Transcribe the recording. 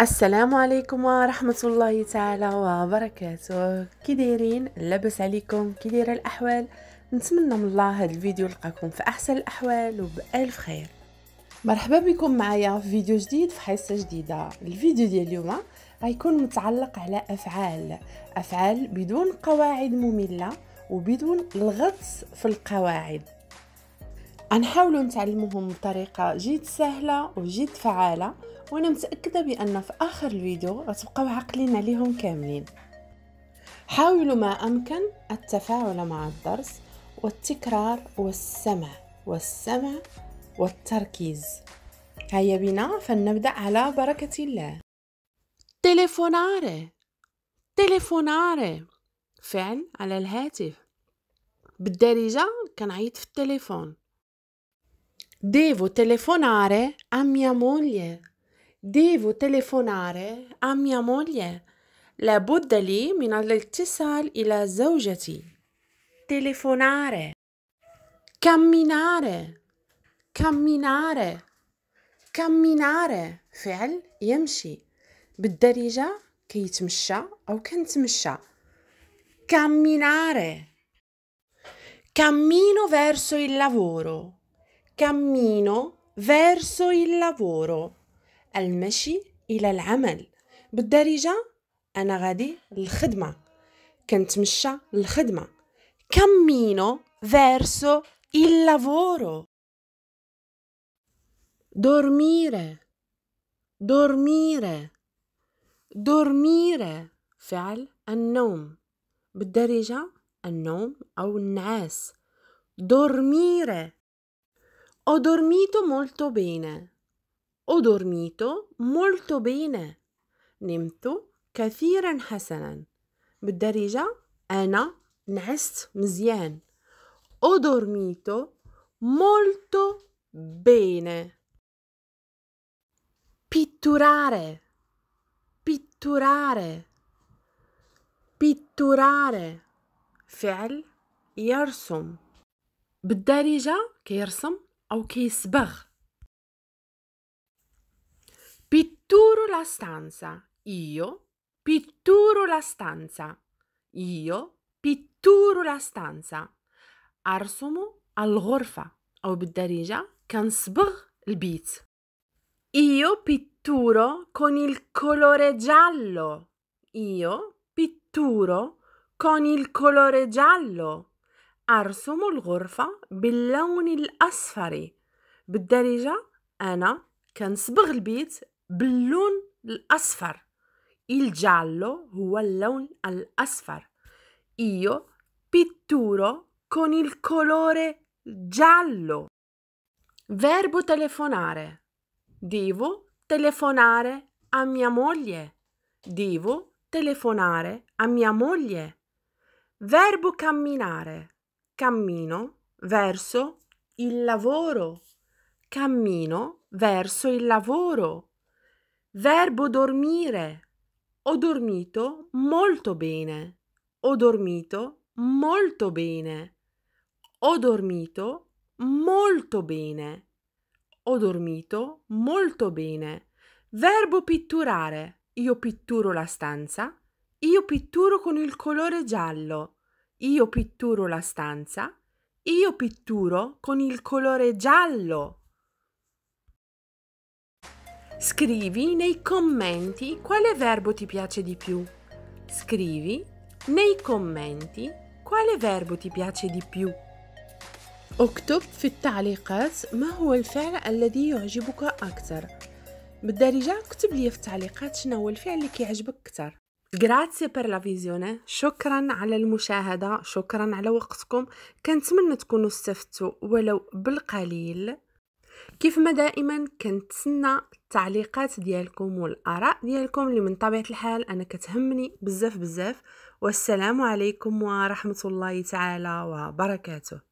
السلام عليكم ورحمة الله تعالى وبركاته كي دايرين لاباس عليكم كي داير الأحوال نتمنى من الله هذا الفيديو يلقاكم في أحسن الأحوال وبألف خير مرحبا بكم معايا في فيديو جديد في حصة جديدة الفيديو ديال اليوم غيكون متعلق على أفعال أفعال بدون قواعد مملة وبدون الغطس في القواعد غنحاولوا نتعلموهم بطريقه جد سهله وجد فعاله وانا متاكده بان في اخر الفيديو غتبقاو عاقلين عليهم كاملين حاولوا ما امكن التفاعل مع الدرس والتكرار والسمع والسمع والتركيز هيا بنا فلنبدا على بركه الله تليفوناري تليفوناري فعل على الهاتف بالدارجه كنعيط في التليفون Devo telefonare a mia moglie. Devo telefonare a mia moglie. La لابد min من الاتصال إلى زوجتي. Telefonare. Camminare. Camminare. Camminare. فعل يمشي. بالدارجة كيتمشى أو كنتمشى. Camminare. Cammino verso il lavoro. cammino verso il lavoro المشي الى العمل بالدارجه انا غادي للخدمه كنتمشى للخدمه cammino verso il lavoro dormire dormire dormire فعل النوم بالدارجه النوم او النعاس dormire Ho dormito molto bene. Ho dormito molto bene. نمت كثيرا hasanan. بالدارجة ana نعست مزيان ho dormito molto bene pitturare pitturare pitturare فعل يرسم بالدارجة كيرسم o che sbr. Pitturo la stanza. Io pitturo la stanza. Io pitturo la stanza. Arsumu al أرسم الغرفة kan بالدارجة il البيت Io pitturo con il colore giallo. Io pitturo con il colore giallo. أرسم الغرفة باللون الأصفر بالدارجة أنا كنصبغ البيت باللون الأصفر Il giallo هو اللون الأصفر Io pitturo con il colore giallo Verbo telefonare Devo telefonare a mia moglie Devo telefonare a mia moglie Verbo camminare cammino verso il lavoro, cammino verso il lavoro. Verbo dormire. Ho dormito molto bene. Ho dormito molto bene. Ho dormito molto bene. Ho dormito molto bene. Verbo pitturare. Io pitturo la stanza. Io pitturo con il colore giallo. Io pitturo la stanza. Io pitturo con il colore giallo. Scrivi nei commenti quale verbo ti piace di più. Scrivi nei commenti quale verbo ti piace di più. اكتب في التعليقات ما هو الفعل الذي يعجبك اكثر بالدارجة اكتب لي في التعليقات شنو هو الفعل اللي كيعجبك اكثر Grazie per la visione شكرا على المشاهدة شكرا على وقتكم كنتمنى تكونوا استفدتوا ولو بالقليل كيف ما دائما كنتسنى التعليقات ديالكم والآراء ديالكم اللي من طبيعة الحال أنا كتهمني بزاف بزاف والسلام عليكم ورحمة الله تعالى وبركاته